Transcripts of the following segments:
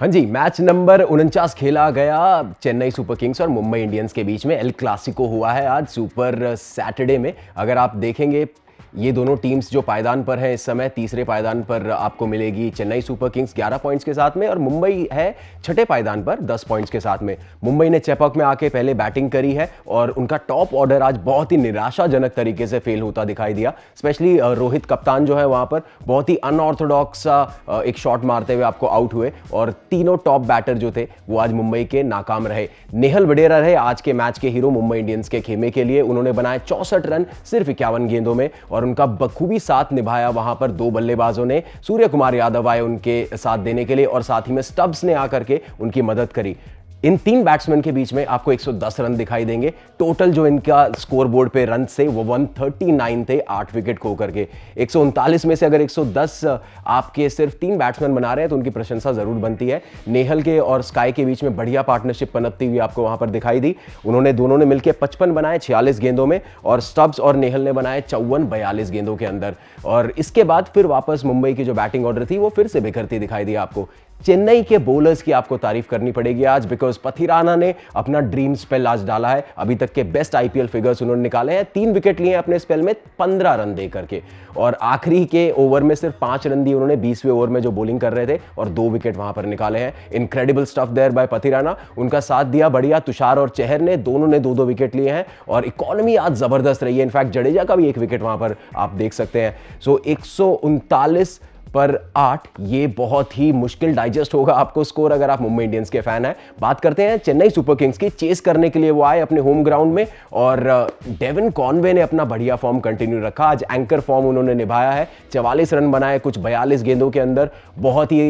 हाँ जी match number उनचास खेला गया चेन्नई सुपर किंग्स और मुंबई इंडियंस के बीच में एल क्लासिको हुआ है आज सुपर सैटरडे में अगर आप देखेंगे ये दोनों टीम्स जो पायदान पर हैं इस समय तीसरे पायदान पर आपको मिलेगी चेन्नई सुपर किंग्स 11 पॉइंट्स के साथ में और मुंबई है छठे पायदान पर 10 पॉइंट्स के साथ में मुंबई ने चेपक में आके पहले बैटिंग करी है और उनका टॉप ऑर्डर आज बहुत ही निराशाजनक तरीके से फेल होता दिखाई दिया स्पेशली रोहित कप्तान जो है वहाँ पर बहुत ही अनऑर्थोडॉक्स एक शॉट मारते हुए आपको आउट हुए और तीनों टॉप बैटर जो थे वो आज मुंबई के नाकाम रहे नेहल वडेरा रहे आज के मैच के हीरो मुंबई इंडियंस के खेमे के लिए उन्होंने बनाए चौसठ रन सिर्फ इक्यावन गेंदों में और उनका बखूबी साथ निभाया वहां पर दो बल्लेबाजों ने सूर्य कुमार यादव आए उनके साथ देने के लिए और साथ ही में स्टब्स ने आकर के उनकी मदद करी इन तीन बैट्समैन के बीच में आपको 110 रन दिखाई देंगे टोटल जो इनका स्कोर बोर्ड पे रन से वो 139 थे आठ विकेट को करके एक में से अगर 110 आपके सिर्फ तीन बैट्समैन बना रहे हैं तो उनकी प्रशंसा जरूर बनती है नेहल के और स्काई के बीच में बढ़िया पार्टनरशिप पनपती हुई आपको वहां पर दिखाई दी उन्होंने दोनों ने मिलकर पचपन बनाए छियालीस गेंदों में और स्टब्स और नेहल ने बनाए चौवन बयालीस गेंदों के अंदर और इसके बाद फिर वापस मुंबई की जो बैटिंग ऑर्डर थी वो फिर से बिखरती दिखाई दी आपको चेन्नई के बोलर्स की आपको तारीफ करनी पड़ेगी आज बिकॉज पथिराना ने अपना ड्रीम स्पेल आज डाला है अभी तक के बेस्ट आईपीएल फिगर्स उन्होंने निकाले हैं तीन विकेट लिए हैं अपने स्पेल में पंद्रह रन दे करके और आखिरी के ओवर में सिर्फ पांच रन दिए उन्होंने बीसवें ओवर में जो बॉलिंग कर रहे थे और दो विकेट वहां पर निकाले हैं incredible stuff there by Pathirana उनका साथ दिया बढ़िया तुषार और चेहर ने दोनों ने दो दो विकेट लिए हैं और इकोनॉमी आज जबरदस्त रही है इनफैक्ट जडेजा का भी एक विकेट वहां पर आप देख सकते हैं सो एक पर आठ ये बहुत ही मुश्किल डाइजेस्ट होगा आपको स्कोर अगर आप मुंबई इंडियंस के फैन हैं बात करते हैं चेन्नई सुपर किंग्स की चेस करने के लिए वो आए अपने होम ग्राउंड में और डेविन कॉनवे ने अपना बढ़िया फॉर्म कंटिन्यू रखा आज एंकर फॉर्म उन्होंने निभाया है चवालीस रन बनाए कुछ बयालीस गेंदों के अंदर बहुत ही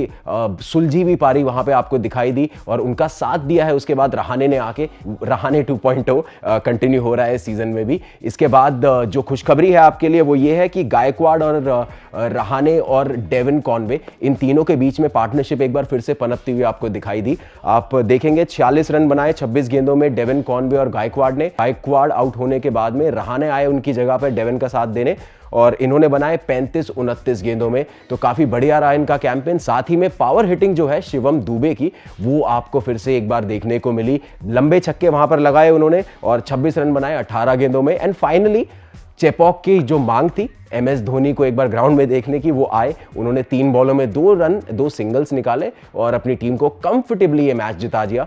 सुलझी हुई पारी वहां पर आपको दिखाई दी और उनका साथ दिया है उसके बाद रहाने ने आके रहाने टू कंटिन्यू हो रहा है सीजन में भी इसके बाद जो खुशखबरी है आपके लिए वो ये है कि गायकवाड़ और रहाने और डेविन कॉनवे इन तीनों के बीच में पार्टनरशिप एक बार फिर से पनपती हुई आपको दिखाई दी आप देखेंगे छियालीस रन बनाए छब्बीस गेंदों में डेविन कॉनवे और गायकवाड ने गायकवाड आउट होने के बाद में रहाने आए उनकी जगह पर डेविन का साथ देने और इन्होंने बनाए 35 उनतीस गेंदों में तो काफ़ी बढ़िया रहा इनका कैंपेन साथ ही में पावर हिटिंग जो है शिवम दुबे की वो आपको फिर से एक बार देखने को मिली लंबे छक्के वहां पर लगाए उन्होंने और 26 रन बनाए 18 गेंदों में एंड फाइनली चेपॉक की जो मांग थी एम एस धोनी को एक बार ग्राउंड में देखने की वो आए उन्होंने तीन बॉलों में दो रन दो सिंगल्स निकाले और अपनी टीम को कंफर्टेबली ये मैच जिता दिया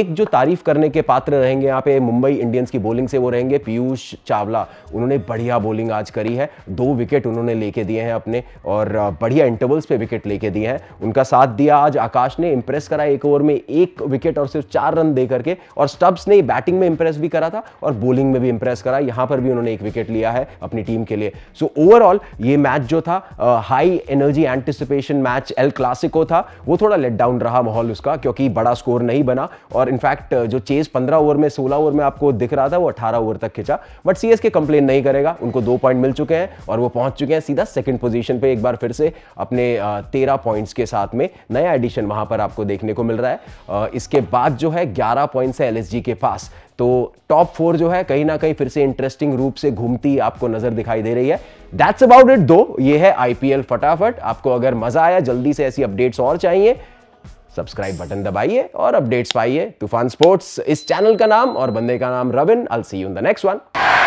एक जो तारीफ करने के पात्र रहेंगे यहाँ पे मुंबई इंडियंस की बॉलिंग से वो रहेंगे पीयूष चावला उन्होंने बढ़िया बॉलिंग आज करी है दो विकेट उन्होंने लेके दिए हैं अपने और बढ़िया इंटरवल्स पे विकेट लेके दिए हैं उनका साथ दिया आज आकाश ने इम्प्रेस करा एक ओवर में एक विकेट और सिर्फ चार रन दे करके और स्टब्स ने बैटिंग में इम्प्रेस भी करा था और बॉलिंग में भी इम्प्रेस करा यहाँ पर भी उन्होंने एक विकेट विकेट लिया है अपनी टीम के लिए सो so, ओवरऑल ये मैच जो था high energy anticipation match El Clasico था वो थोड़ा लेट डाउन रहा माहौल उसका क्योंकि बड़ा स्कोर नहीं बना और इनफैक्ट जो चेज पंद्रह ओवर में सोलह ओवर में आपको दिख रहा था वो अठारह ओवर तक खिंचा but C S K complain नहीं करेगा उनको दो पॉइंट मिल चुके हैं और वो पहुंच चुके हैं सीधा सेकंड पोजीशन पे एक बार फिर से अपने तेरह पॉइंट्स के साथ में नया एडिशन वहां पर आपको देखने को मिल रहा है इसके बाद जो है ग्यारह पॉइंट्स है एल के पास तो टॉप फोर जो है कहीं ना कहीं फिर से इंटरेस्टिंग रूप से घूमती आपको नजर दिखाई दे रही है दैट्स अबाउट इट दो ये है आईपीएल फटाफट आपको अगर मजा आया जल्दी से ऐसी अपडेट्स और चाहिए सब्सक्राइब बटन दबाइए और अपडेट्स पाइए तूफान स्पोर्ट्स इस चैनल का नाम और बंदे का नाम Ravin all see you in the next one